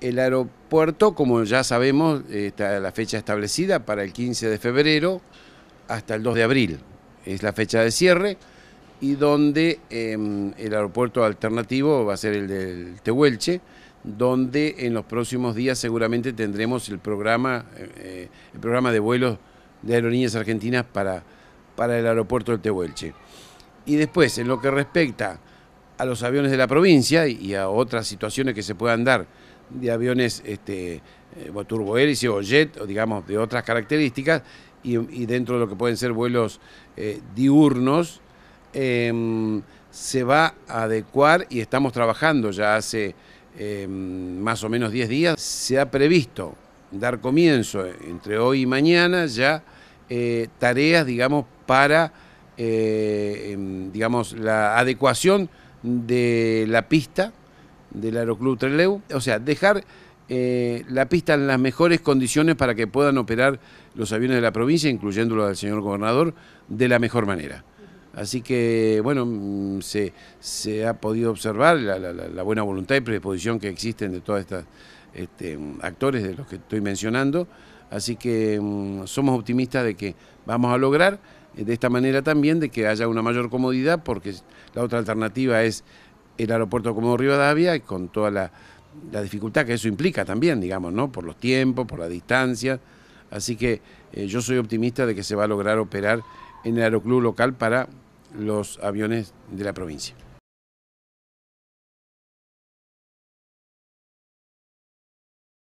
El aeropuerto, como ya sabemos, está la fecha establecida para el 15 de febrero hasta el 2 de abril. Es la fecha de cierre y donde em, el aeropuerto alternativo va a ser el del Tehuelche, donde en los próximos días seguramente tendremos el programa, eh, el programa de vuelos de aerolíneas argentinas para, para el aeropuerto del Tehuelche. Y después, en lo que respecta a los aviones de la provincia y a otras situaciones que se puedan dar de aviones este, eh, turbohélice o jet, o digamos de otras características, y, dentro de lo que pueden ser vuelos eh, diurnos, em, se va a adecuar y estamos trabajando ya hace em, más o menos 10 días. Se ha previsto dar comienzo eh, entre hoy y mañana ya tareas, digamos, para em, digamos, la adecuación de la pista del Aeroclub Treleu, o sea, dejar eh, la pista en las mejores condiciones para que puedan operar los aviones de la provincia, incluyendo los del señor gobernador, de la mejor manera. Así que, bueno, mm, se, ha podido observar la, buena voluntad y predisposición que existen de todos estos este, actores de los que estoy mencionando. Así que mm, somos optimistas de que vamos a lograr eh, de esta manera también de que haya una mayor comodidad, porque la otra alternativa es el aeropuerto como Rivadavia, con toda la, dificultad que eso implica también, digamos, ¿no? Por los tiempos, por la distancia. Así que eh, yo soy optimista de que se va a lograr operar en el aeroclub local para los aviones de la provincia.